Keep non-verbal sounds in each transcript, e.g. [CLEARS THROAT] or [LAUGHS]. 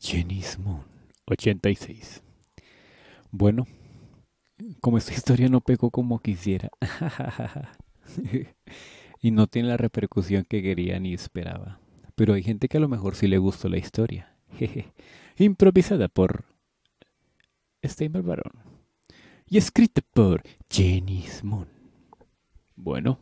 Jenny's Moon 86. Bueno, como esta historia no pegó como quisiera [LAUGHS] y no tiene la repercusión que quería ni esperaba, pero hay gente que a lo mejor sí le gustó la historia. Improvisada por Steimer Baron y escrita por Jenny's Moon. Bueno,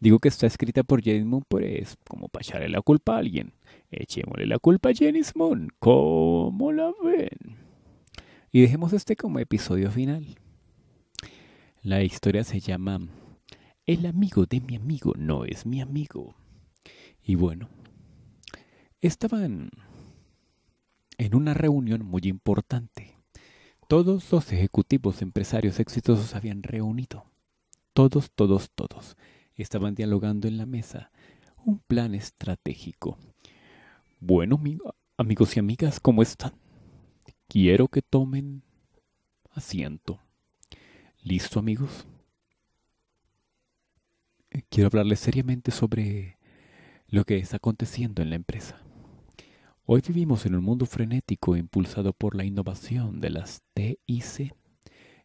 digo que está escrita por Jenny's Moon, pues como para echarle la culpa a alguien Echémosle la culpa a Jenny Moon. ¿Cómo la ven? Y dejemos este como episodio final. La historia se llama El amigo de mi amigo no es mi amigo. Y bueno, estaban en una reunión muy importante. Todos los ejecutivos empresarios exitosos habían reunido. Todos, todos, todos. Estaban dialogando en la mesa un plan estratégico bueno, amigos y amigas, ¿cómo están? Quiero que tomen asiento. ¿Listo, amigos? Eh, quiero hablarles seriamente sobre lo que está aconteciendo en la empresa. Hoy vivimos en un mundo frenético impulsado por la innovación de las TIC.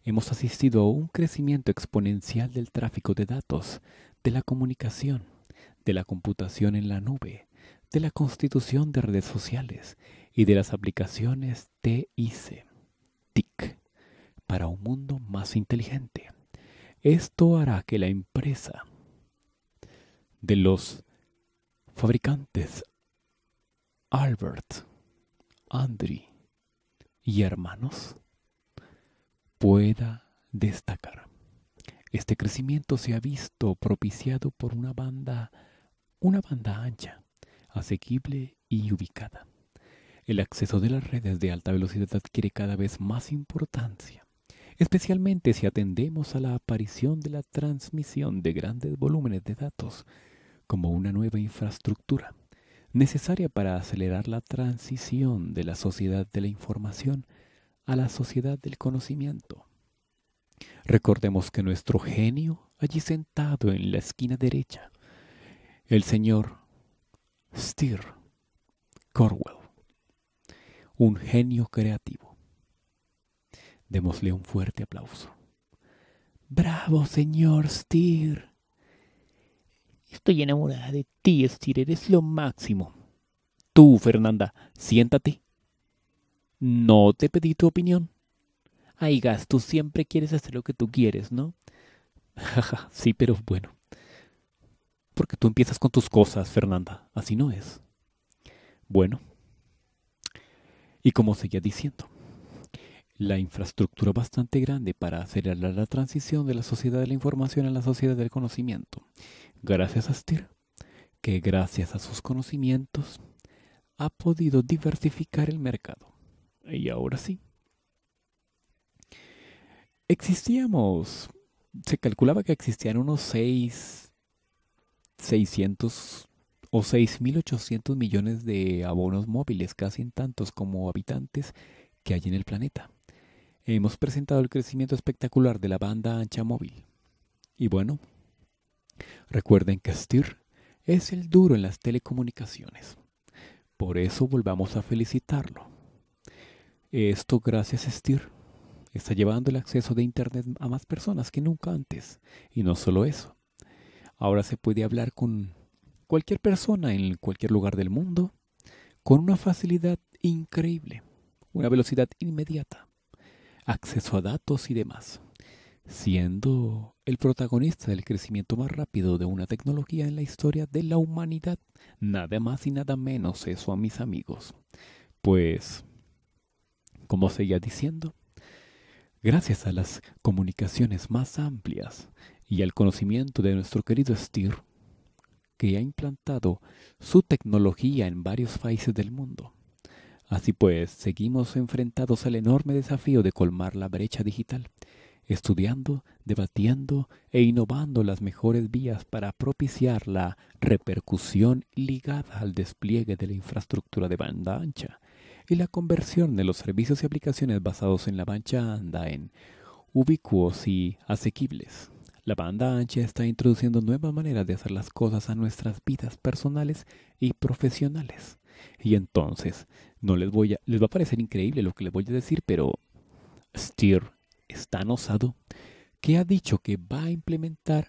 Hemos asistido a un crecimiento exponencial del tráfico de datos, de la comunicación, de la computación en la nube, de la constitución de redes sociales y de las aplicaciones TIC, TIC, para un mundo más inteligente. Esto hará que la empresa de los fabricantes Albert, Andri y hermanos pueda destacar. Este crecimiento se ha visto propiciado por una banda, una banda ancha asequible y ubicada. El acceso de las redes de alta velocidad adquiere cada vez más importancia, especialmente si atendemos a la aparición de la transmisión de grandes volúmenes de datos como una nueva infraestructura necesaria para acelerar la transición de la sociedad de la información a la sociedad del conocimiento. Recordemos que nuestro genio, allí sentado en la esquina derecha, el señor Stir, Corwell, un genio creativo. Démosle un fuerte aplauso. Bravo, señor Stir. Estoy enamorada de ti, Stir. eres lo máximo. Tú, Fernanda, siéntate. No te pedí tu opinión. Ay, Gas, tú siempre quieres hacer lo que tú quieres, ¿no? [LAUGHS] sí, pero bueno. Porque tú empiezas con tus cosas, Fernanda. Así no es. Bueno, y como seguía diciendo, la infraestructura bastante grande para acelerar la transición de la sociedad de la información a la sociedad del conocimiento, gracias a STIR, que gracias a sus conocimientos ha podido diversificar el mercado. Y ahora sí. Existíamos, se calculaba que existían unos seis... 600 o 6.800 millones de abonos móviles, casi en tantos como habitantes que hay en el planeta. Hemos presentado el crecimiento espectacular de la banda ancha móvil. Y bueno, recuerden que STIR es el duro en las telecomunicaciones. Por eso volvamos a felicitarlo. Esto gracias a STIR está llevando el acceso de Internet a más personas que nunca antes. Y no solo eso, Ahora se puede hablar con cualquier persona en cualquier lugar del mundo con una facilidad increíble, una velocidad inmediata, acceso a datos y demás, siendo el protagonista del crecimiento más rápido de una tecnología en la historia de la humanidad. Nada más y nada menos eso a mis amigos. Pues, como seguía diciendo, gracias a las comunicaciones más amplias, y al conocimiento de nuestro querido STIR, que ha implantado su tecnología en varios países del mundo. Así pues, seguimos enfrentados al enorme desafío de colmar la brecha digital, estudiando, debatiendo e innovando las mejores vías para propiciar la repercusión ligada al despliegue de la infraestructura de banda ancha y la conversión de los servicios y aplicaciones basados en la banda ancha en ubicuos y asequibles. La banda ancha está introduciendo nuevas maneras de hacer las cosas a nuestras vidas personales y profesionales. Y entonces, no les voy a, les va a parecer increíble lo que les voy a decir, pero Steer está tan que ha dicho que va a implementar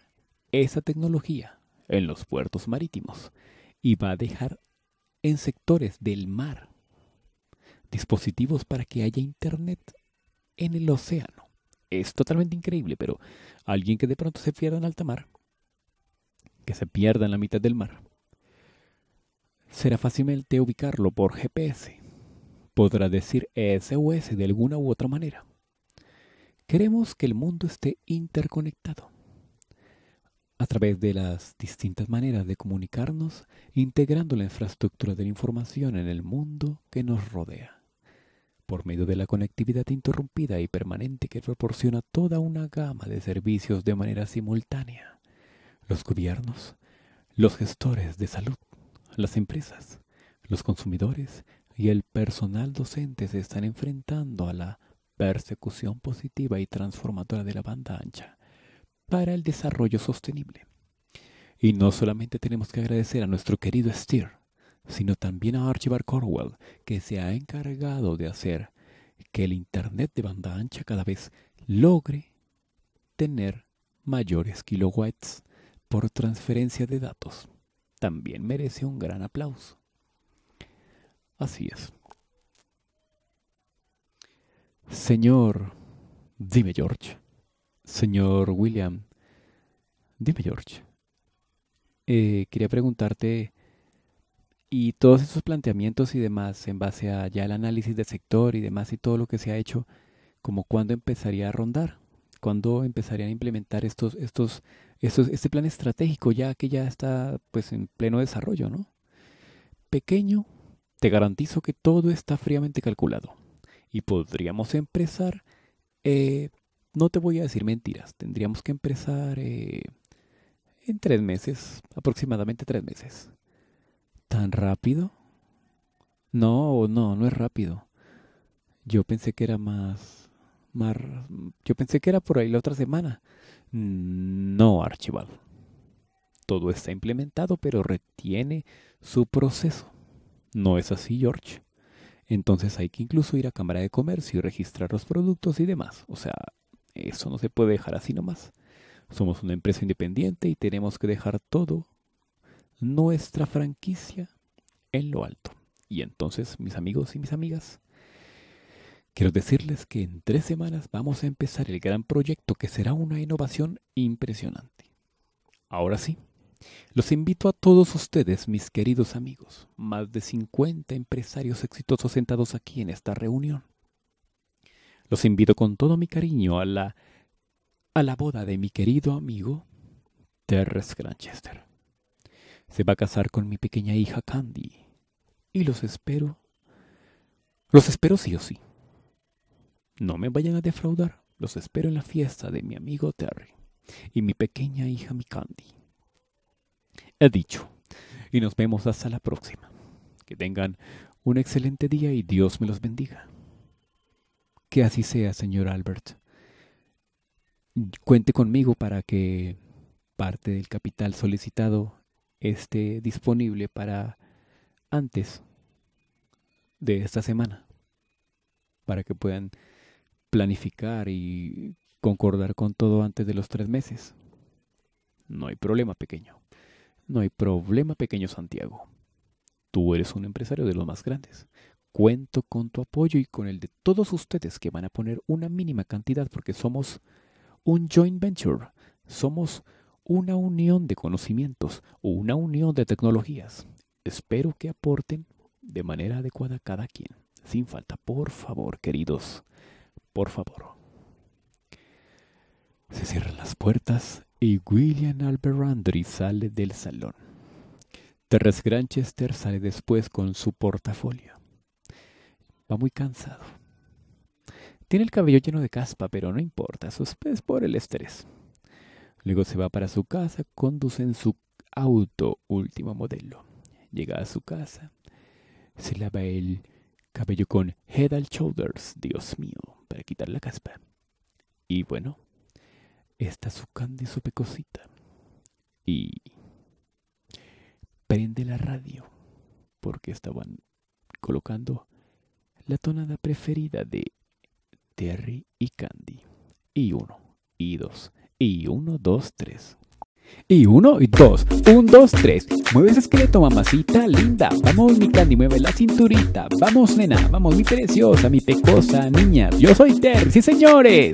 esa tecnología en los puertos marítimos y va a dejar en sectores del mar dispositivos para que haya internet en el océano es totalmente increíble, pero alguien que de pronto se pierda en alta mar, que se pierda en la mitad del mar, será fácilmente ubicarlo por GPS. Podrá decir SOS de alguna u otra manera. Queremos que el mundo esté interconectado. A través de las distintas maneras de comunicarnos, integrando la infraestructura de la información en el mundo que nos rodea por medio de la conectividad interrumpida y permanente que proporciona toda una gama de servicios de manera simultánea. Los gobiernos, los gestores de salud, las empresas, los consumidores y el personal docente se están enfrentando a la persecución positiva y transformadora de la banda ancha para el desarrollo sostenible. Y no solamente tenemos que agradecer a nuestro querido Steer, sino también a Archibald Corwell, que se ha encargado de hacer que el Internet de banda ancha cada vez logre tener mayores kilowatts por transferencia de datos. También merece un gran aplauso. Así es. Señor, dime George. Señor William, dime George. Eh, quería preguntarte y todos esos planteamientos y demás, en base a ya el análisis del sector y demás y todo lo que se ha hecho, como cuándo empezaría a rondar, cuándo empezarían a implementar estos, estos, este plan estratégico ya que ya está pues en pleno desarrollo, ¿no? Pequeño, te garantizo que todo está fríamente calculado y podríamos empezar, eh, no te voy a decir mentiras, tendríamos que empezar eh, en tres meses, aproximadamente tres meses. ¿Tan rápido? No, no, no es rápido. Yo pensé que era más, más... Yo pensé que era por ahí la otra semana. No, Archibald. Todo está implementado, pero retiene su proceso. No es así, George. Entonces hay que incluso ir a Cámara de Comercio y registrar los productos y demás. O sea, eso no se puede dejar así nomás. Somos una empresa independiente y tenemos que dejar todo nuestra franquicia en lo alto. Y entonces, mis amigos y mis amigas, quiero decirles que en tres semanas vamos a empezar el gran proyecto que será una innovación impresionante. Ahora sí, los invito a todos ustedes, mis queridos amigos, más de 50 empresarios exitosos sentados aquí en esta reunión. Los invito con todo mi cariño a la, a la boda de mi querido amigo terres Granchester se va a casar con mi pequeña hija Candy. Y los espero. Los espero sí o sí. No me vayan a defraudar. Los espero en la fiesta de mi amigo Terry y mi pequeña hija mi Candy. He dicho. Y nos vemos hasta la próxima. Que tengan un excelente día y Dios me los bendiga. Que así sea, señor Albert. Cuente conmigo para que parte del capital solicitado esté disponible para antes de esta semana, para que puedan planificar y concordar con todo antes de los tres meses. No hay problema pequeño. No hay problema pequeño Santiago. Tú eres un empresario de los más grandes. Cuento con tu apoyo y con el de todos ustedes que van a poner una mínima cantidad porque somos un joint venture. Somos una unión de conocimientos, o una unión de tecnologías. Espero que aporten de manera adecuada cada quien, sin falta. Por favor, queridos, por favor. Se cierran las puertas y William Alberandri sale del salón. Teres Granchester sale después con su portafolio. Va muy cansado. Tiene el cabello lleno de caspa, pero no importa, eso es por el estrés. Luego se va para su casa, conduce en su auto último modelo. Llega a su casa, se lava el cabello con Head and Shoulders, Dios mío, para quitar la caspa. Y bueno, está su candy, su pecosita. Y prende la radio, porque estaban colocando la tonada preferida de Terry y Candy. Y uno, y dos, y uno, dos, tres. Y uno, y dos. Un, dos, tres. Mueve ese esqueleto, mamacita linda. Vamos, mi candy, mueve la cinturita. Vamos, nena, vamos, mi preciosa, mi pecosa niña. Yo soy Ter, sí, señores.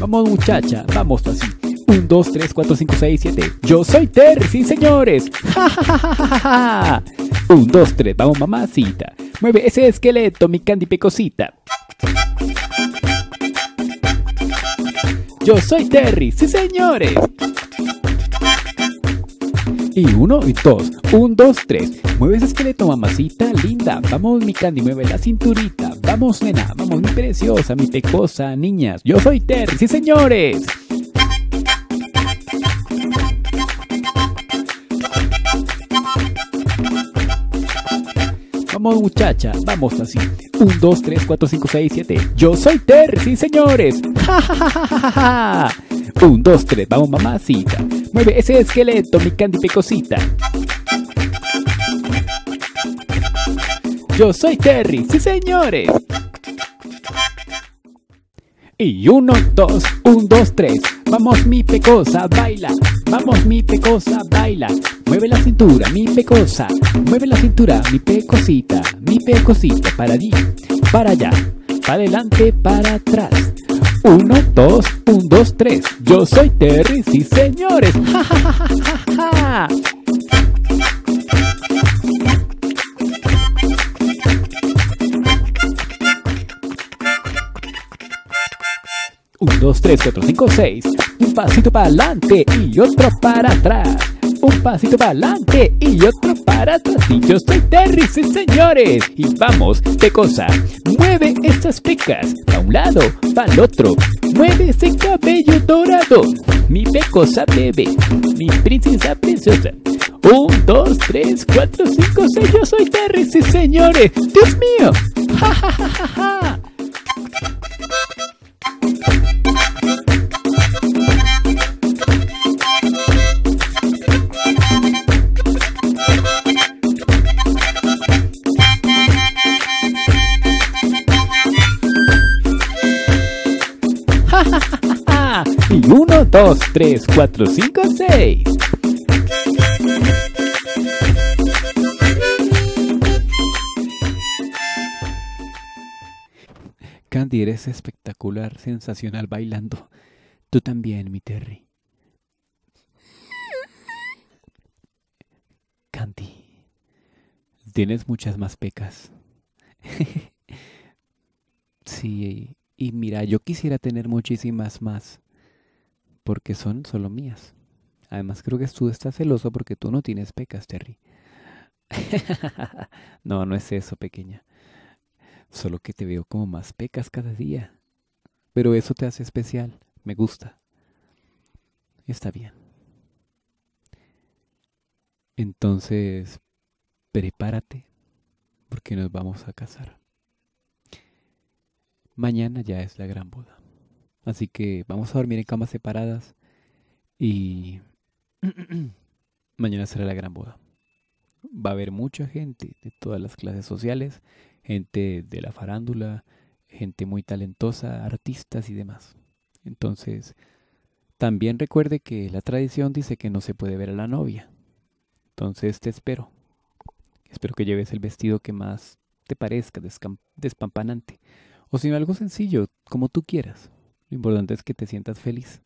Vamos, muchacha, vamos así. Un, dos, tres, cuatro, cinco, seis, siete. Yo soy Ter, sí, señores. [LAUGHS] ¡Ja, ja, ja, ja, ja, ja! Un, dos, tres, vamos mamacita. Mueve ese esqueleto, mi candy pecosita. Yo soy Terry, sí señores. Y uno y dos, un, dos, tres. Mueve ese esqueleto, mamacita linda. Vamos, mi candy, mueve la cinturita. Vamos, nena, vamos, mi preciosa, mi pecosa, niñas. Yo soy Terry, sí señores. Vamos muchacha, vamos así. 1, 2, 3, 4, 5, 6, 7. Yo soy Terry, sí señores. 1, 2, 3, vamos mamacita. Mueve ese esqueleto, mi candy pecosita. Yo soy Terry, sí señores. Y 1, 2, 1, 2, 3. Vamos mi pecosa, baila. Vamos mi pecosa, baila. Mueve la cintura, mi pecosa. Mueve la cintura, mi pecosita. Mi pecosita, para allí, para allá. Para adelante, para atrás. Uno, dos, un, dos, tres. Yo soy Terry, sí señores. dos, tres, cuatro, cinco, seis. Un pasito para adelante y otro para atrás. Un pasito para adelante y otro para atrás. Y yo soy Terry, sí señores. Y vamos, pecosa. cosa. Mueve estas picas de un lado, para el otro. Mueve ese cabello dorado. Mi pecosa bebé, mi princesa preciosa. Un, dos, tres, cuatro, cinco, seis. Yo soy Terry, sí señores. Dios mío. [LAUGHS] ja, ja, ja, ja. 1, 2, 3, 4, 5, 6. Candy, eres espectacular, sensacional bailando. Tú también, mi Terry. Candy, tienes muchas más pecas. [LAUGHS] sí, y mira, yo quisiera tener muchísimas más porque son solo mías. Además, creo que tú estás celoso porque tú no tienes pecas, Terry. [LAUGHS] no, no es eso, pequeña. Solo que te veo como más pecas cada día. Pero eso te hace especial. Me gusta. Está bien. Entonces, prepárate porque nos vamos a casar. Mañana ya es la gran boda. Así que vamos a dormir en camas separadas y [CLEARS THROAT] mañana será la gran boda. Va a haber mucha gente de todas las clases sociales, gente de la farándula, gente muy talentosa, artistas y demás. Entonces, también recuerde que la tradición dice que no se puede ver a la novia. Entonces te espero. Espero que lleves el vestido que más te parezca despampanante. O si algo sencillo, como tú quieras. Lo importante es que te sientas feliz.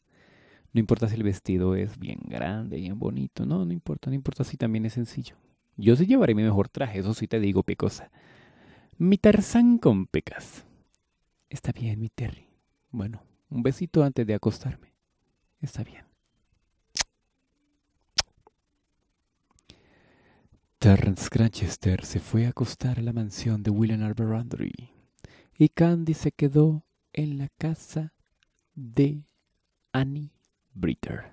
No importa si el vestido es bien grande, bien bonito. No, no importa, no importa si también es sencillo. Yo sí llevaré mi mejor traje, eso sí te digo, pecosa. Mi Tarzán con pecas. Está bien, mi Terry. Bueno, un besito antes de acostarme. Está bien. Terrence Granchester se fue a acostar a la mansión de William Arberandry y Candy se quedó en la casa de Annie Britter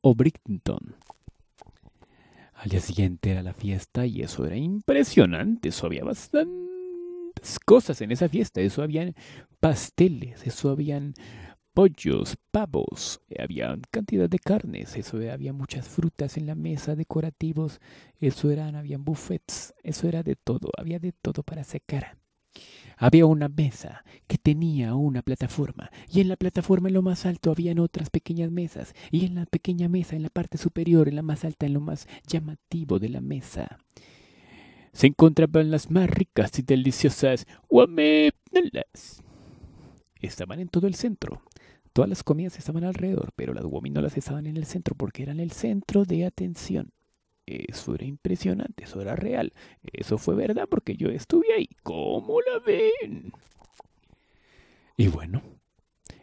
o Brickton. Al día siguiente era la fiesta y eso era impresionante. Eso había bastantes cosas en esa fiesta. Eso habían pasteles, eso habían pollos, pavos, eh, había cantidad de carnes, eso había muchas frutas en la mesa, decorativos, eso eran, habían buffets, eso era de todo, había de todo para secar. Había una mesa que tenía una plataforma, y en la plataforma en lo más alto habían otras pequeñas mesas, y en la pequeña mesa en la parte superior, en la más alta, en lo más llamativo de la mesa, se encontraban las más ricas y deliciosas guaminolas. Estaban en todo el centro. Todas las comidas estaban alrededor, pero las guaminolas estaban en el centro porque eran el centro de atención. Eso era impresionante, eso era real. Eso fue verdad porque yo estuve ahí. ¿Cómo la ven? Y bueno,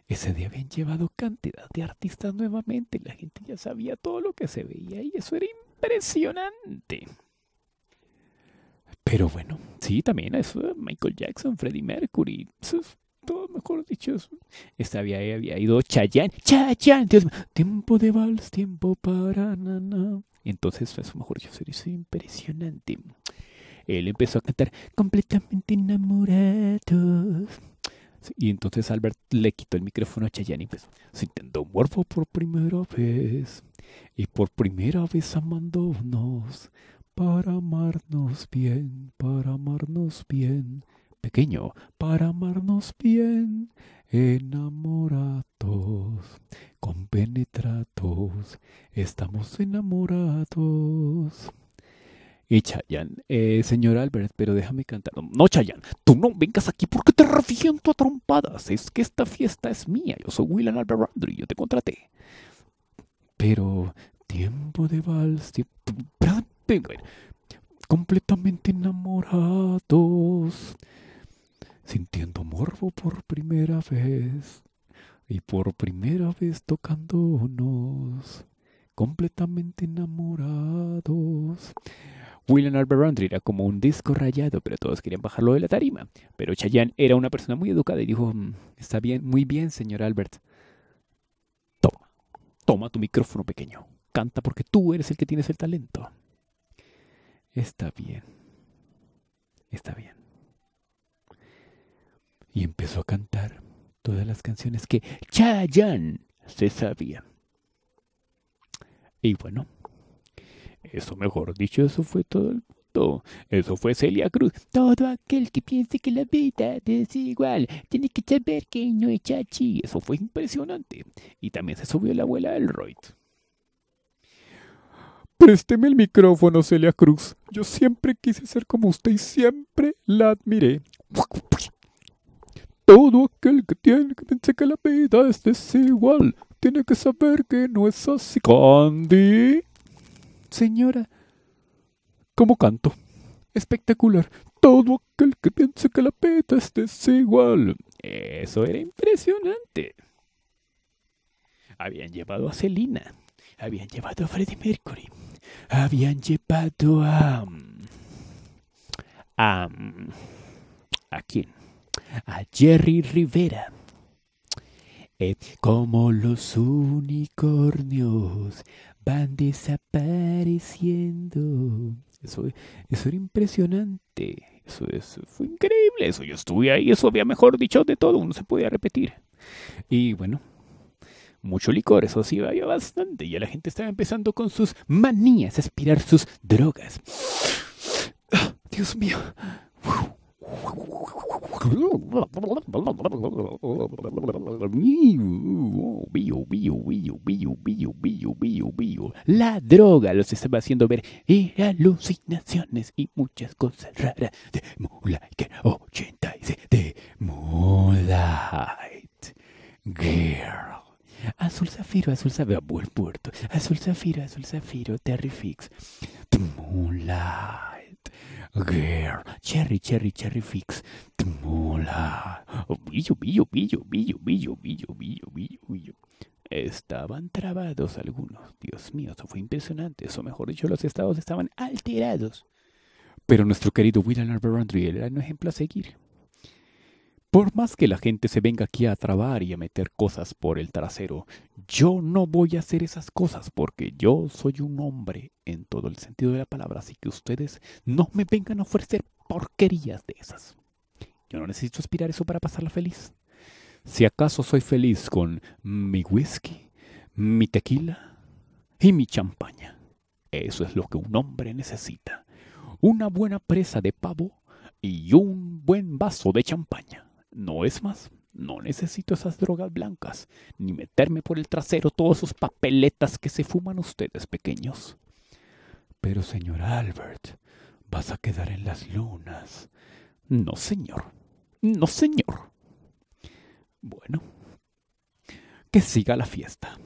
ese día habían llevado cantidad de artistas nuevamente. La gente ya sabía todo lo que se veía y eso era impresionante. Pero bueno, sí, también eso, eh, Michael Jackson, Freddie Mercury, eso es todo mejor dicho. Esta había, ido Chayanne, Chayanne, Dios mío, tiempo de vals, tiempo para nana. Entonces, su mejor yo sería impresionante. Él empezó a cantar completamente enamorados. Y entonces Albert le quitó el micrófono a Chayanne y empezó, sintiendo un por primera vez. Y por primera vez amándonos. Para amarnos bien, para amarnos bien pequeño para amarnos bien, enamorados, compenetrados, estamos enamorados. Y Chayan, eh, señor Albert, pero déjame cantar. No, Chayan, tú no vengas aquí porque te refiento a trompadas. Es que esta fiesta es mía. Yo soy William Albert y yo te contraté. Pero, tiempo de vals, Completamente enamorados sintiendo morbo por primera vez y por primera vez tocándonos completamente enamorados. William Albert era como un disco rayado, pero todos querían bajarlo de la tarima. Pero Chayanne era una persona muy educada y dijo, mm, está bien, muy bien, señor Albert. Toma, toma tu micrófono pequeño. Canta porque tú eres el que tienes el talento. Está bien, está bien y empezó a cantar todas las canciones que Chayan se sabía. Y bueno, eso mejor dicho, eso fue todo el mundo. Eso fue Celia Cruz. Todo aquel que piense que la vida es igual tiene que saber que no es chachi. Eso fue impresionante. Y también se subió la abuela del Présteme el micrófono, Celia Cruz. Yo siempre quise ser como usted y siempre la admiré. Todo aquel que tiene que pensar que la vida es desigual tiene que saber que no es así, Candy. Señora, ¿cómo canto? Espectacular. Todo aquel que piense que la vida es desigual. Eso era impresionante. Habían llevado a Celina. Habían llevado a Freddie Mercury. Habían llevado a... Mm, ¿A, mm, ¿a quién? a Jerry Rivera. Es eh, como los unicornios van desapareciendo. Eso, eso era impresionante. Eso, fue increíble. Eso yo estuve ahí. Eso había, mejor dicho, de todo. no se podía repetir. Y bueno, mucho licor. Eso sí, había bastante. Ya la gente estaba empezando con sus manías a aspirar sus drogas. Ah, Dios mío. La droga los estaba haciendo ver y eh, alucinaciones y muchas cosas raras. De Moonlight de Moonlight Girl. Azul zafiro, azul zafiro, puerto. Azul zafiro, azul zafiro, Terry Fix. Moonlight. Girl, Cherry, Cherry, Cherry Fix, te mola. Oh, billo, billo, billo, billo, billo, billo, billo, billo, billo. Estaban trabados algunos. Dios mío, eso fue impresionante. O mejor dicho, los estados estaban alterados. Pero nuestro querido William Arberandry era un ejemplo a seguir. Por más que la gente se venga aquí a trabar y a meter cosas por el trasero, yo no voy a hacer esas cosas porque yo soy un hombre en todo el sentido de la palabra, así que ustedes no me vengan a ofrecer porquerías de esas. Yo no necesito aspirar eso para pasarla feliz. Si acaso soy feliz con mi whisky, mi tequila y mi champaña. Eso es lo que un hombre necesita. Una buena presa de pavo y un buen vaso de champaña. No es más, no necesito esas drogas blancas, ni meterme por el trasero todos esos papeletas que se fuman ustedes pequeños. Pero, señor Albert, vas a quedar en las lunas. No, señor. No, señor. Bueno, que siga la fiesta.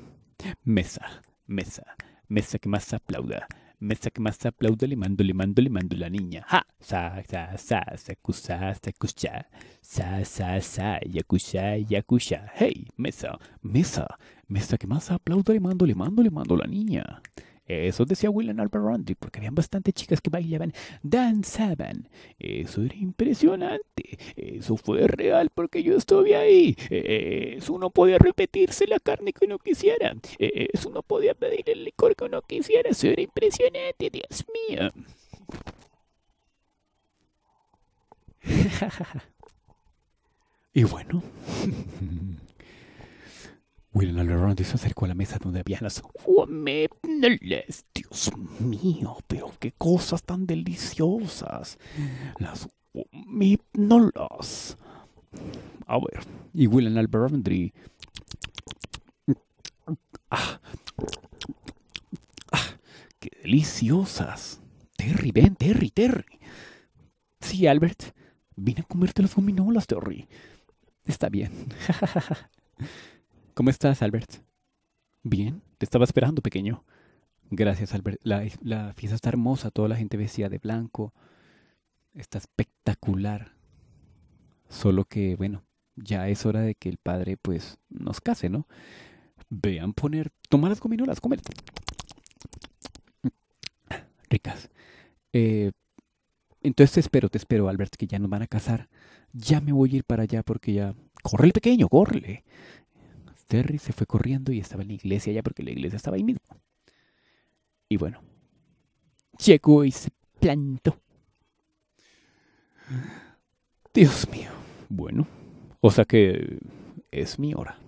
Mesa, mesa, mesa que más aplauda. Mesa que más aplauda, le mando, le mando, le mando la niña. ¡Ja! Sa, sa, sa, sacusa, sacusa. Sa, sa, sa, yakusha, yakusha. ¡Hey! Mesa, mesa, mesa que más aplauda, le mando, le mando, le mando la niña. Eh, eso decía William Alberondi, porque habían bastantes chicas que bailaban, danzaban. Eso era impresionante. Eso fue real porque yo estuve ahí. Eh, eh, eso no podía repetirse la carne que uno quisiera. Eso no podía pedir el licor que uno quisiera. Eso era impresionante, Dios mío. [LAUGHS] y bueno. [LAUGHS] William Alberron se acercó a la mesa donde había las Dios mío, pero qué cosas tan deliciosas. Las fuminolas. A ver, y William Alberondri. Ah, ah, ¡Qué deliciosas! Terry, ven, Terry, Terry. Sí, Albert, vine a comerte las fuminolas, Terry. Está bien. [LAUGHS] ¿Cómo estás, Albert? Bien, te estaba esperando, pequeño. Gracias, Albert. La, fiesta está hermosa, toda la gente vestida de blanco. Está espectacular. Solo que, bueno, ya es hora de que el padre, pues, nos case, ¿no? Vean poner, toma las gominolas, comer. Ricas. Eh, entonces te espero, te espero, Albert, que ya nos van a casar. Ya me voy a ir para allá porque ya. el pequeño, córrele! Terry se fue corriendo y estaba en la iglesia ya porque la iglesia estaba ahí mismo. Y bueno, llegó y se plantó. Dios mío. Bueno, o sea que es mi hora.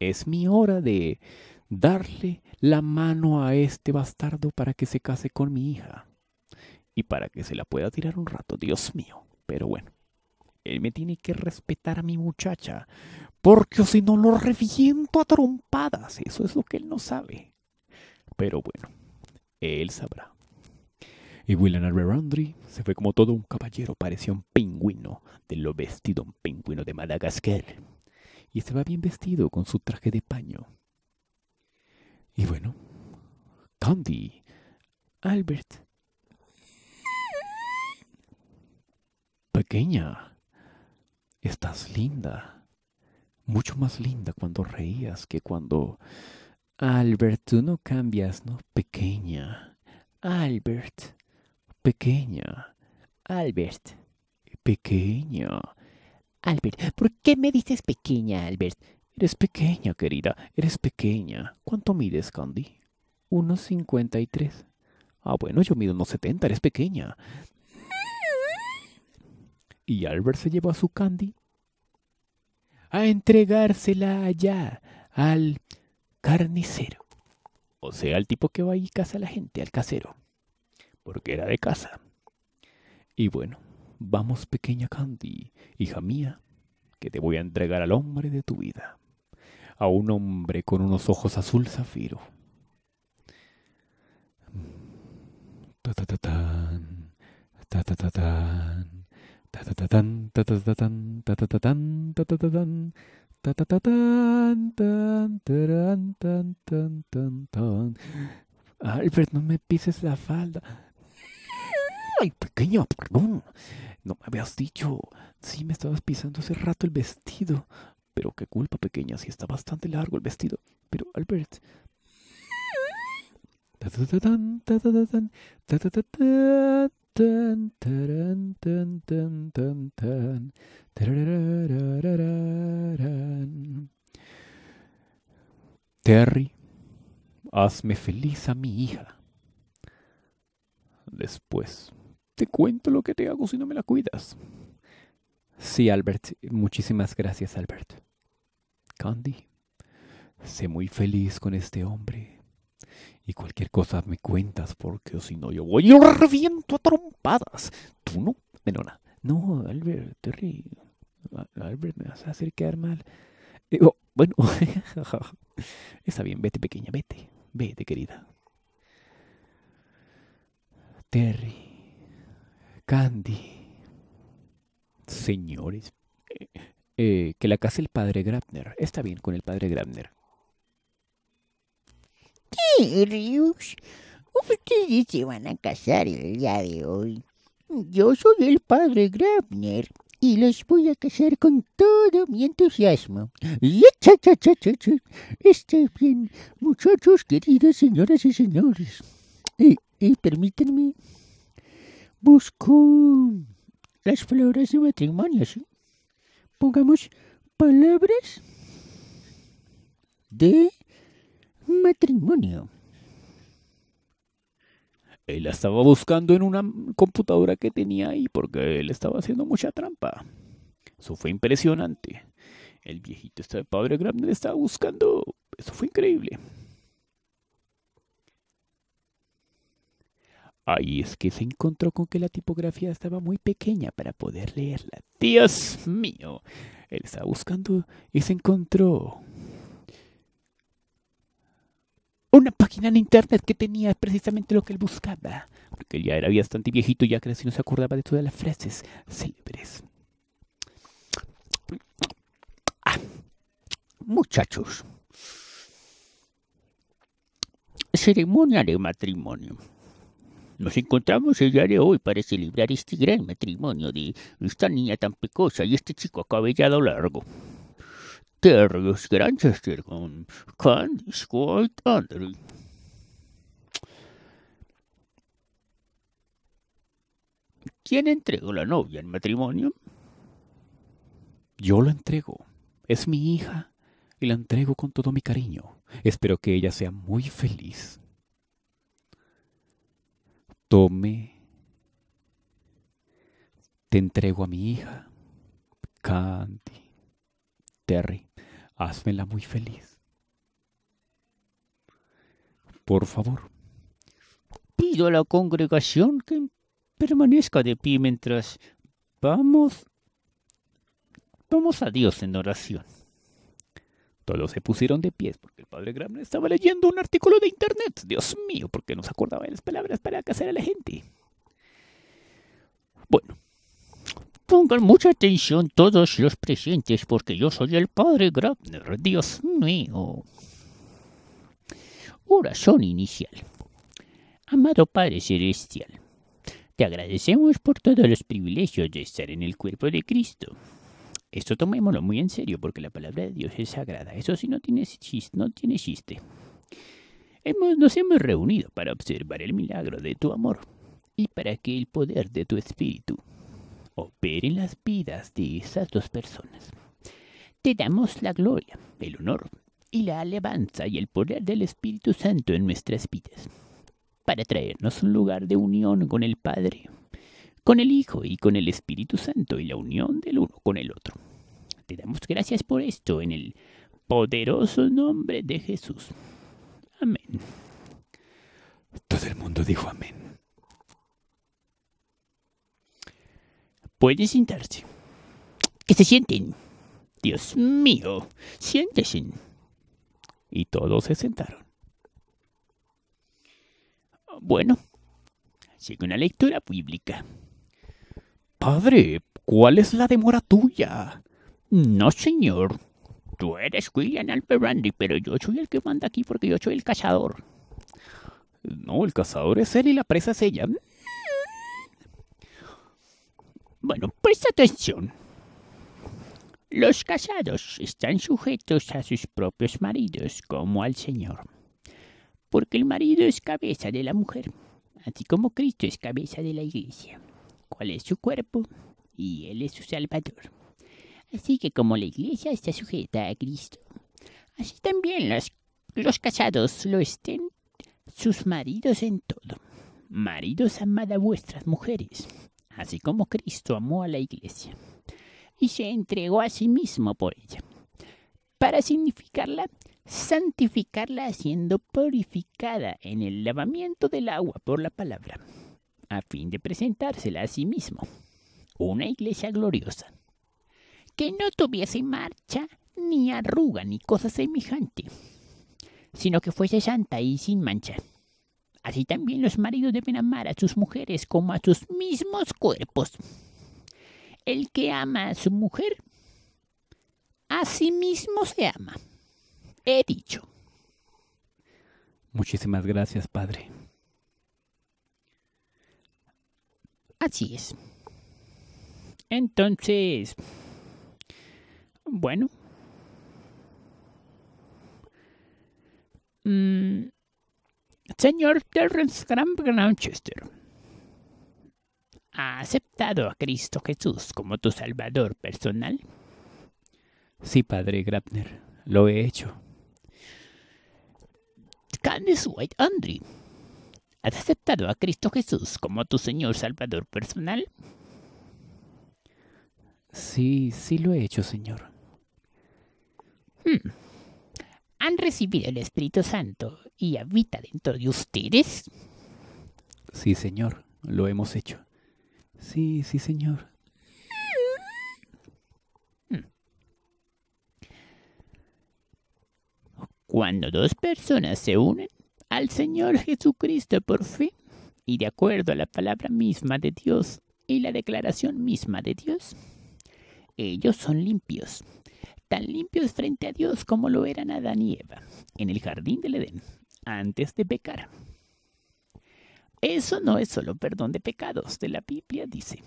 Es mi hora de darle la mano a este bastardo para que se case con mi hija. Y para que se la pueda tirar un rato, Dios mío. Pero bueno, él me tiene que respetar a mi muchacha. Porque si no lo reviento a trompadas. Eso es lo que él no sabe. Pero bueno, él sabrá. Y William Arberandry se fue como todo un caballero, parecía un pingüino, de lo vestido un pingüino de Madagascar. Y estaba bien vestido con su traje de paño. Y bueno, Candy, Albert. Pequeña, estás linda mucho más linda cuando reías que cuando... Albert, tú no cambias, ¿no? Pequeña. Albert, pequeña. Albert, pequeña. Albert, ¿por qué me dices pequeña, Albert? Eres pequeña, querida, eres pequeña. ¿Cuánto mides, Candy? Unos cincuenta y tres. Ah, bueno, yo mido unos setenta, eres pequeña. Y Albert se llevó a su Candy a entregársela allá al carnicero. O sea, al tipo que va y casa a la gente, al casero. Porque era de casa. Y bueno, vamos pequeña Candy, hija mía, que te voy a entregar al hombre de tu vida. A un hombre con unos ojos azul zafiro. Ta ta ta Ta ta ta tan. Albert, no me pises la falda. Ay, pequeño, perdón. No me habías dicho. Sí, me estabas pisando hace rato el vestido. Pero qué culpa, pequeña, si está bastante largo el vestido. Pero, Albert, Terry, hazme feliz a mi hija. Después te cuento lo que te hago si no me la cuidas. Sí, Albert. Muchísimas gracias, Albert. Candy, sé muy feliz con este hombre. Y cualquier cosa me cuentas, porque si no, yo voy y reviento a trompadas. ¿Tú no? Menona. No, Albert, Terry. Albert, me vas a hacer quedar mal. bueno, [LAUGHS] está bien, vete, pequeña, vete. Vete, querida. Terry. Candy. Señores. Eh, eh, que la casa el padre Grabner. Está bien con el padre Grabner serio? ustedes se van a casar el día de hoy. Yo soy el padre Grabner y los voy a casar con todo mi entusiasmo. Está bien, muchachos, queridas señoras y señores. Y, permítanme, busco las flores de matrimonio, ¿sí? Pongamos palabras de Matrimonio. Él la estaba buscando en una computadora que tenía ahí porque él estaba haciendo mucha trampa. Eso fue impresionante. El viejito este de padre le estaba buscando. Eso fue increíble. Ahí es que se encontró con que la tipografía estaba muy pequeña para poder leerla. Dios mío. Él estaba buscando y se encontró una página en internet que tenía precisamente lo que él buscaba, porque ya era bastante viejito, ya casi no se acordaba de todas las frases célebres. Ah, muchachos, ceremonia de matrimonio. Nos encontramos el día de hoy para celebrar este gran matrimonio de esta niña tan pecosa y este chico acabellado largo. Terry, Granchester con Candy ¿Quién entregó la novia en matrimonio? Yo la entrego. Es mi hija y la entrego con todo mi cariño. Espero que ella sea muy feliz. Tome. Te entrego a mi hija, Candy, Terry házmela muy feliz. Por favor. Pido a la congregación que permanezca de pie mientras vamos. Vamos a Dios en oración. Todos se pusieron de pies porque el padre Graham estaba leyendo un artículo de internet. Dios mío, porque no se acordaba de las palabras para hacer a la gente. Bueno, Pongan mucha atención todos los presentes porque yo soy el padre Grabner, Dios mío. Oración inicial. Amado Padre Celestial, te agradecemos por todos los privilegios de estar en el cuerpo de Cristo. Esto tomémoslo muy en serio porque la palabra de Dios es sagrada. Eso sí no tiene chiste. No tiene chiste. Hemos, nos hemos reunido para observar el milagro de tu amor y para que el poder de tu espíritu Operen las vidas de esas dos personas. Te damos la gloria, el honor y la alabanza y el poder del Espíritu Santo en nuestras vidas, para traernos un lugar de unión con el Padre, con el Hijo y con el Espíritu Santo y la unión del uno con el otro. Te damos gracias por esto en el poderoso nombre de Jesús. Amén. Todo el mundo dijo amén. Pueden sentarse. Que se sienten. Dios mío, siéntese. Y todos se sentaron. Bueno, sigue una lectura bíblica. Padre, ¿cuál es la demora tuya? No, señor. Tú eres William Alperandi, pero yo soy el que manda aquí porque yo soy el cazador. No, el cazador es él y la presa es ella. Bueno, presta atención. Los casados están sujetos a sus propios maridos como al Señor, porque el marido es cabeza de la mujer, así como Cristo es cabeza de la iglesia, cuál es su cuerpo y Él es su Salvador. Así que como la iglesia está sujeta a Cristo, así también los, los casados lo estén sus maridos en todo. Maridos, amad a vuestras mujeres, así como Cristo amó a la iglesia y se entregó a sí mismo por ella, para significarla, santificarla siendo purificada en el lavamiento del agua por la palabra, a fin de presentársela a sí mismo, una iglesia gloriosa, que no tuviese marcha, ni arruga, ni cosa semejante, sino que fuese santa y sin mancha Así también los maridos deben amar a sus mujeres como a sus mismos cuerpos. El que ama a su mujer, a sí mismo se ama. He dicho. Muchísimas gracias, padre. Así es. Entonces, bueno. Mm, Señor Terence Graham Granchester, ¿ha aceptado a Cristo Jesús como tu Salvador personal? Sí, padre Grabner, lo he hecho. Candice White Andre. ¿has aceptado a Cristo Jesús como tu Señor Salvador personal? Sí, sí lo he hecho, Señor. Hmm. ¿Han recibido el Espíritu Santo y habita dentro de ustedes? Sí, Señor, lo hemos hecho. Sí, sí, Señor. Mm. Cuando dos personas se unen al Señor Jesucristo por fe, y de acuerdo a la palabra misma de Dios y la declaración misma de Dios, ellos son limpios tan limpios frente a Dios como lo eran Adán y Eva en el jardín del Edén antes de pecar. Eso no es solo perdón de pecados, de la Biblia dice.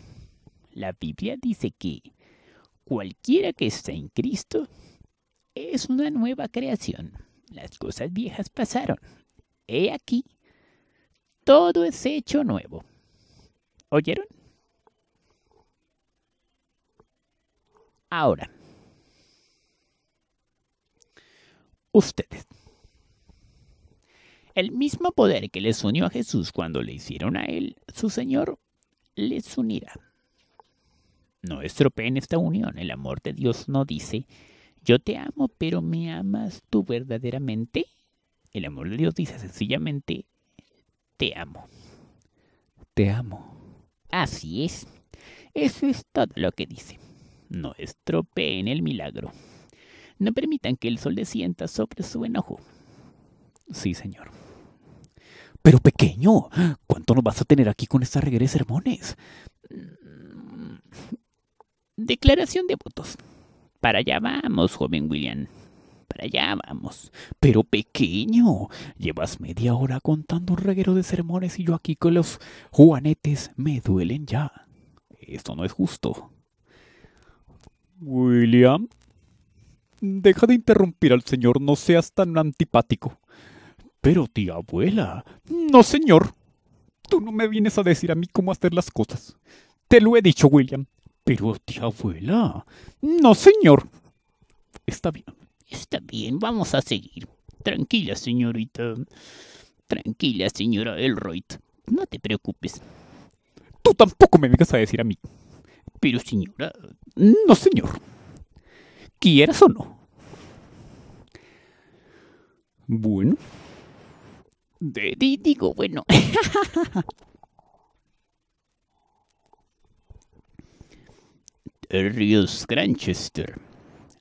La Biblia dice que cualquiera que está en Cristo es una nueva creación. Las cosas viejas pasaron. He aquí, todo es hecho nuevo. ¿Oyeron? Ahora, ustedes. El mismo poder que les unió a Jesús cuando le hicieron a él su Señor, les unirá. No estropeen esta unión. El amor de Dios no dice, yo te amo, pero ¿me amas tú verdaderamente? El amor de Dios dice sencillamente, te amo. Te amo. Así es. Eso es todo lo que dice. No estropeen el milagro. No permitan que el sol descienda sobre su enojo. Sí, señor. Pero pequeño, ¿cuánto nos vas a tener aquí con esta reguera de sermones? Mm, declaración de votos. Para allá vamos, joven William. Para allá vamos. Pero pequeño, llevas media hora contando un reguero de sermones y yo aquí con los juanetes me duelen ya. Esto no es justo. William, Deja de interrumpir al señor, no seas tan antipático. Pero tía abuela. No, señor. Tú no me vienes a decir a mí cómo hacer las cosas. Te lo he dicho, William. Pero tía abuela. No, señor. Está bien. Está bien, vamos a seguir. Tranquila, señorita. Tranquila, señora Elroyd. No te preocupes. Tú tampoco me vengas a decir a mí. Pero señora. No, señor quieras o no. Bueno. De, digo, bueno. Terrius [LAUGHS] Granchester.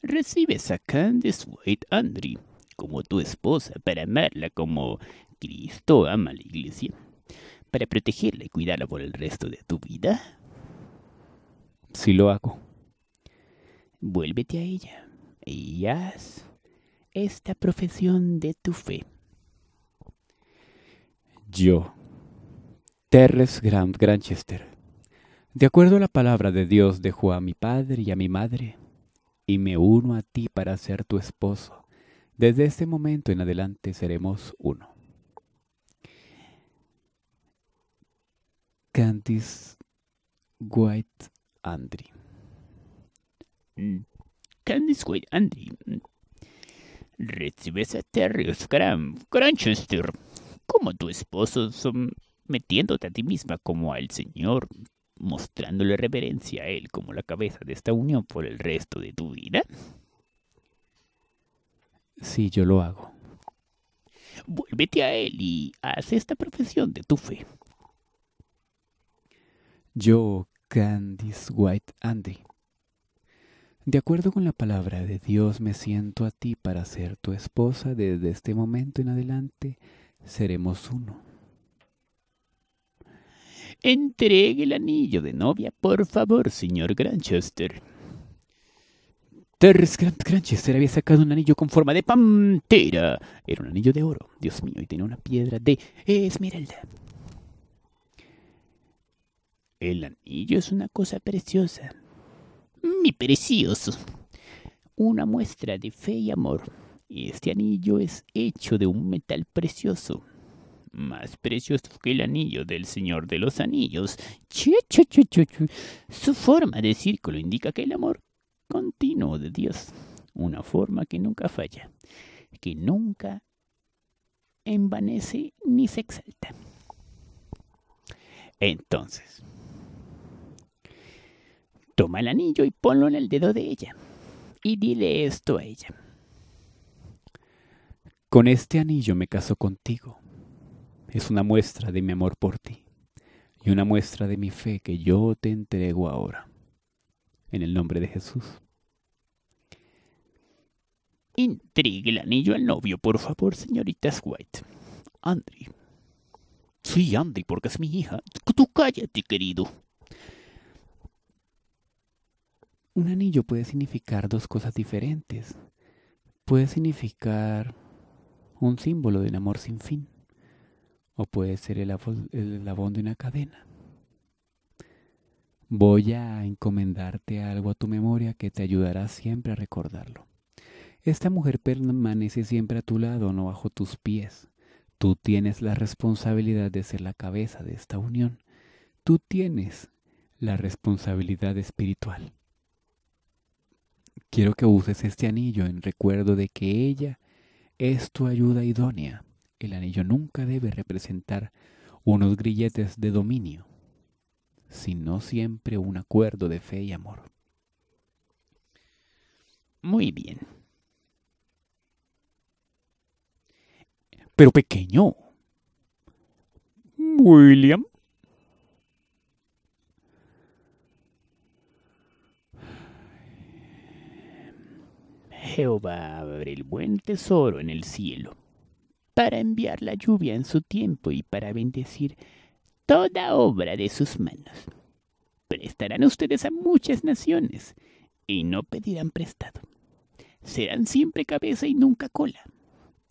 Recibes a Candice White Andry como tu esposa para amarla como Cristo ama a la iglesia, para protegerla y cuidarla por el resto de tu vida. Si sí lo hago vuélvete a ella y haz esta profesión de tu fe. Yo, Terres Grant Granchester, de acuerdo a la palabra de Dios, dejo a mi padre y a mi madre, y me uno a ti para ser tu esposo. Desde este momento en adelante seremos uno. Cantis White Andry Mm. Candice White Andy. Recibes a Terry Scram Granchester como tu esposo, sometiéndote a ti misma como al Señor, mostrándole reverencia a Él como la cabeza de esta unión por el resto de tu vida? Sí, yo lo hago. Vuélvete a Él y haz esta profesión de tu fe. Yo, Candice White Andy. De acuerdo con la palabra de Dios me siento a ti para ser tu esposa. Desde este momento en adelante seremos uno. Entregue el anillo de novia, por favor, señor Granchester. Grant Granchester había sacado un anillo con forma de pantera. Era un anillo de oro, Dios mío, y tenía una piedra de esmeralda. El anillo es una cosa preciosa, mi precioso, una muestra de fe y amor. Este anillo es hecho de un metal precioso, más precioso que el anillo del Señor de los Anillos. Su forma de círculo indica que el amor continuo de Dios, una forma que nunca falla, que nunca envanece ni se exalta. Entonces, Toma el anillo y ponlo en el dedo de ella. Y dile esto a ella. Con este anillo me caso contigo. Es una muestra de mi amor por ti y una muestra de mi fe que yo te entrego ahora. En el nombre de Jesús. Intrigue el anillo al novio, por favor, señorita White. Andri. Sí, Andri, porque es mi hija. Tú cállate, querido. Un anillo puede significar dos cosas diferentes. Puede significar un símbolo de un amor sin fin, o puede ser el, lavón de una cadena. Voy a encomendarte algo a tu memoria que te ayudará siempre a recordarlo. Esta mujer permanece siempre a tu lado, no bajo tus pies. Tú tienes la responsabilidad de ser la cabeza de esta unión. Tú tienes la responsabilidad espiritual. Quiero que uses este anillo en recuerdo de que ella es tu ayuda idónea. El anillo nunca debe representar unos grilletes de dominio, sino siempre un acuerdo de fe y amor. Muy bien. Pero pequeño. William. Jehová abre el buen tesoro en el cielo, para enviar la lluvia en su tiempo y para bendecir toda obra de sus manos. Prestarán ustedes a muchas naciones y no pedirán prestado. Serán siempre cabeza y nunca cola,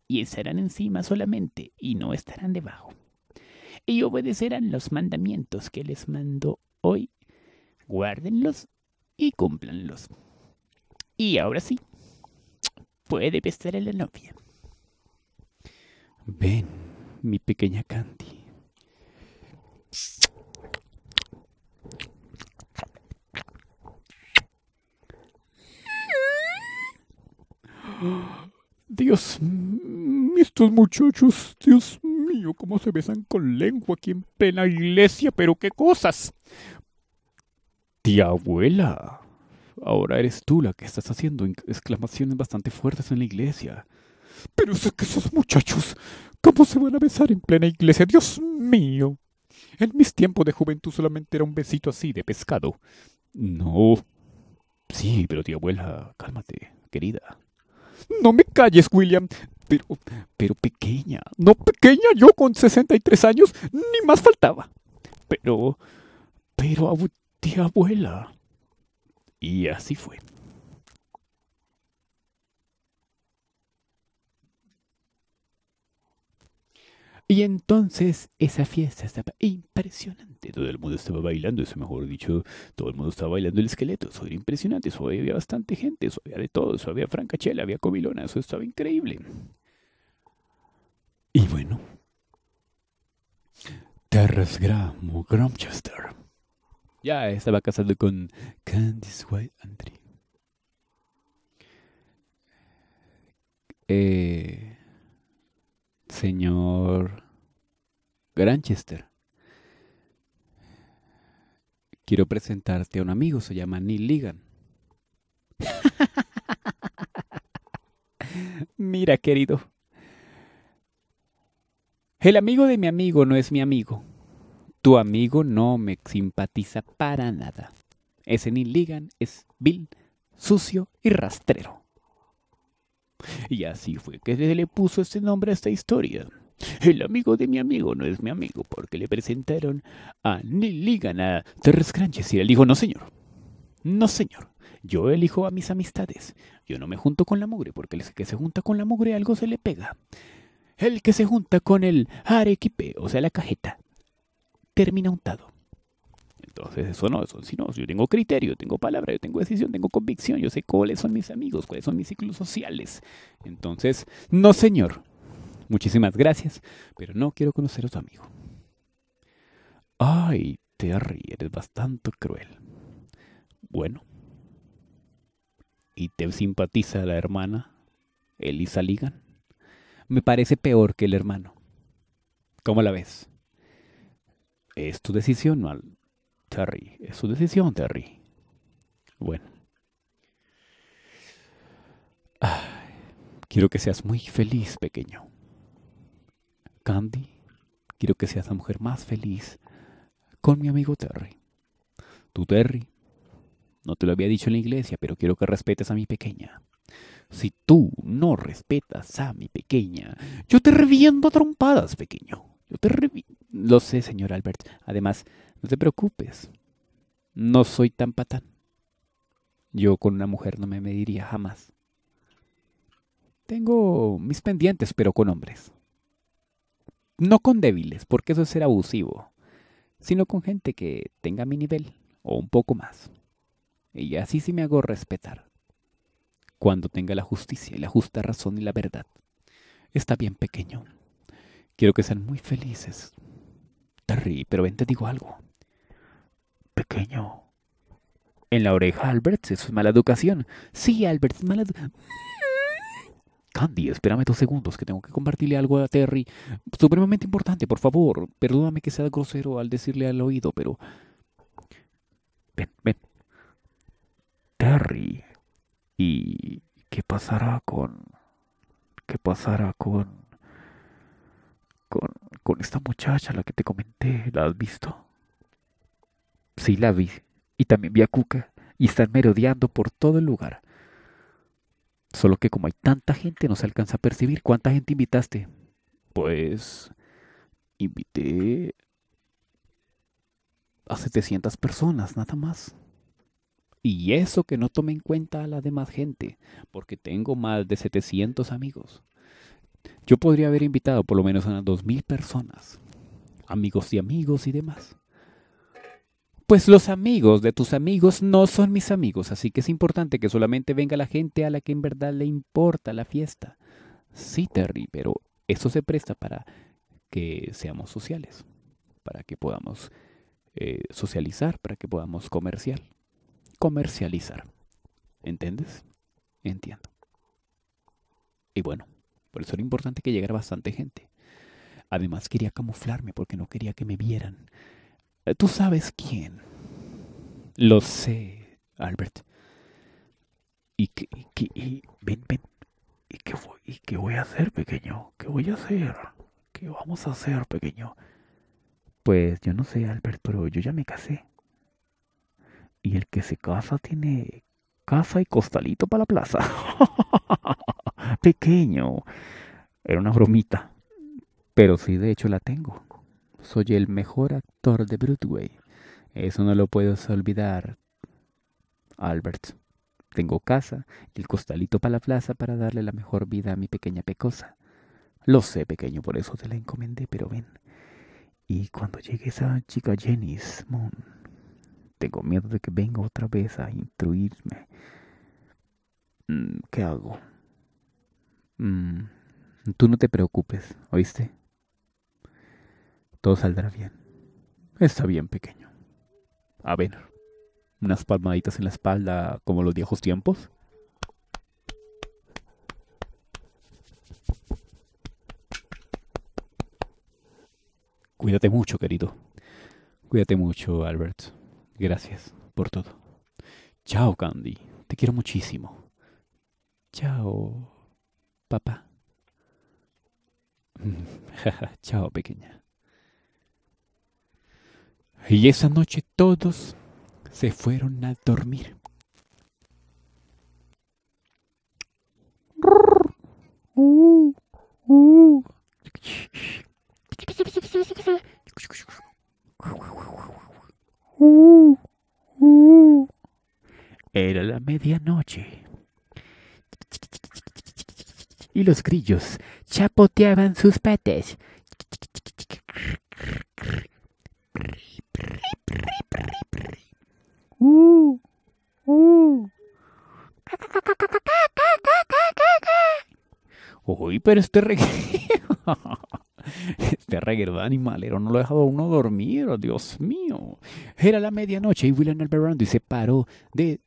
y estarán encima solamente y no estarán debajo. Y obedecerán los mandamientos que les mando hoy. Guárdenlos y cumplanlos. Y ahora sí, puede besar a la novia. Ven, mi pequeña Candy. Dios, estos muchachos, Dios mío, cómo se besan con lengua aquí en plena iglesia, pero qué cosas. Tía abuela, Ahora eres tú la que estás haciendo exclamaciones bastante fuertes en la iglesia. Pero es que esos muchachos, ¿cómo se van a besar en plena iglesia? Dios mío. En mis tiempos de juventud solamente era un besito así de pescado. No. Sí, pero tía abuela, cálmate, querida. No me calles, William. Pero, pero pequeña. No pequeña, yo con 63 años ni más faltaba. Pero, pero, tía abuela. Y así fue. Y entonces esa fiesta estaba impresionante. Todo el mundo estaba bailando, eso mejor dicho, todo el mundo estaba bailando el esqueleto. Eso era impresionante, eso había bastante gente, eso había de todo, eso había francachela, había cobilona, eso estaba increíble. Y bueno, Terres Graham, Gromchester ya estaba casado con Candice White Andre. Eh, señor Granchester, quiero presentarte a un amigo, se llama Neil Ligan. [LAUGHS] Mira, querido. El amigo de mi amigo no es mi amigo. Tu amigo no me simpatiza para nada. Ese Neil es vil, sucio y rastrero. Y así fue que se le puso este nombre a esta historia. El amigo de mi amigo no es mi amigo porque le presentaron a Neil a Terrence y él dijo, no señor, no señor, yo elijo a mis amistades. Yo no me junto con la mugre porque el que se junta con la mugre algo se le pega. El que se junta con el arequipe, o sea la cajeta, termina untado. Entonces, eso no, eso sí no. Yo tengo criterio, tengo palabra, yo tengo decisión, tengo convicción, yo sé cuáles son mis amigos, cuáles son mis ciclos sociales. Entonces, no, señor. Muchísimas gracias, pero no quiero conocer a tu amigo. Ay, Terry, eres bastante cruel. Bueno. ¿Y te simpatiza la hermana Elisa Ligan? Me parece peor que el hermano. ¿Cómo la ves? Es tu decisión, mal. Terry. Es tu decisión, Terry. Bueno. quiero que seas muy feliz, pequeño. Candy, quiero que seas la mujer más feliz con mi amigo Terry. Tú, Terry, no te lo había dicho en la iglesia, pero quiero que respetes a mi pequeña. Si tú no respetas a mi pequeña, yo te reviendo a trompadas, pequeño. Yo te reviendo. Lo sé, señor Albert. Además, no te preocupes. No soy tan patán. Yo con una mujer no me mediría jamás. Tengo mis pendientes, pero con hombres. No con débiles, porque eso es ser abusivo, sino con gente que tenga mi nivel, o un poco más. Y así sí me hago respetar. Cuando tenga la justicia y la justa razón y la verdad. Está bien pequeño. Quiero que sean muy felices, Terry, pero ven, te digo algo. Pequeño. En la oreja, Albert, eso es mala educación. Sí, Albert, es mala educación. Candy, espérame dos segundos, que tengo que compartirle algo a Terry. Supremamente importante, por favor. Perdóname que sea grosero al decirle al oído, pero... Ven, ven. Terry. ¿Y qué pasará con... qué pasará con... con con esta muchacha, la que te comenté, ¿la has visto? Sí, la vi. Y también vi a Cuca. Y están merodeando por todo el lugar. Solo que como hay tanta gente, no se alcanza a percibir. ¿Cuánta gente invitaste? Pues... Invité a 700 personas, nada más. Y eso que no tome en cuenta a la demás gente, porque tengo más de 700 amigos. Yo podría haber invitado por lo menos a dos mil personas, amigos y amigos y demás. Pues los amigos de tus amigos no son mis amigos, así que es importante que solamente venga la gente a la que en verdad le importa la fiesta. Sí, Terry, pero eso se presta para que seamos sociales, para que podamos eh, socializar, para que podamos comercial, comercializar. ¿Entiendes? Entiendo. Y bueno, por eso era importante que llegara bastante gente. Además quería camuflarme porque no quería que me vieran. Eh, Tú sabes quién. Lo sé, Albert. ¿Y qué, y ven, ven. ¿Y qué, voy, ¿Y qué voy a hacer, pequeño? ¿Qué voy a hacer? ¿Qué vamos a hacer, pequeño? Pues yo no sé, Albert, pero yo ya me casé. Y el que se casa tiene casa y costalito para la plaza. [LAUGHS] pequeño. Era una bromita. Pero sí, de hecho la tengo. Soy el mejor actor de Broadway. Eso no lo puedes olvidar, Albert. Tengo casa y el costalito para la plaza para darle la mejor vida a mi pequeña pecosa. Lo sé, pequeño, por eso te la encomendé, pero ven. Y cuando llegue esa chica Jenny tengo miedo de que venga otra vez a instruirme. Mm, ¿Qué hago? Mm, tú no te preocupes, ¿oíste? Todo saldrá bien. Está bien, pequeño. A ver, unas palmaditas en la espalda como los viejos tiempos. Cuídate mucho, querido. Cuídate mucho, Albert. Gracias por todo. Chao, Candy. Te quiero muchísimo. Chao papá. [LAUGHS] Chao, pequeña. Y esa noche todos se fueron a dormir. Era la medianoche y los grillos chapoteaban sus patas. Uy, pero este reggae... [LAUGHS] Este reguero animalero no lo ha dejado uno dormir, oh, Dios mío. Era la medianoche y William Alberando se paró de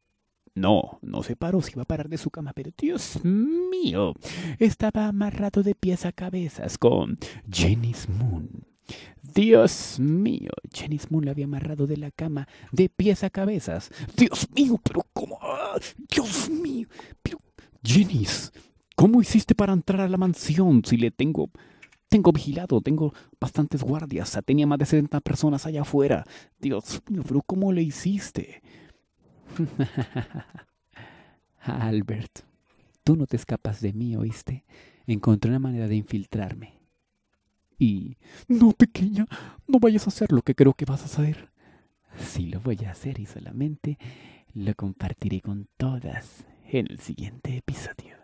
no, no se paró, se iba a parar de su cama, pero Dios mío, estaba amarrado de pies a cabezas con Janice Moon. Dios mío, Janice Moon la había amarrado de la cama de pies a cabezas. Dios mío, pero ¿cómo? Ah, Dios mío, pero Janice, ¿cómo hiciste para entrar a la mansión si le tengo... Tengo vigilado, tengo bastantes guardias, tenía más de 70 personas allá afuera. Dios mío, pero ¿cómo le hiciste? [LAUGHS] Ah, Albert, tú no te escapas de mí, ¿oíste? Encontré una manera de infiltrarme. Y... No, pequeña, no vayas a hacer lo que creo que vas a hacer. Sí lo voy a hacer y solamente lo compartiré con todas en el siguiente episodio.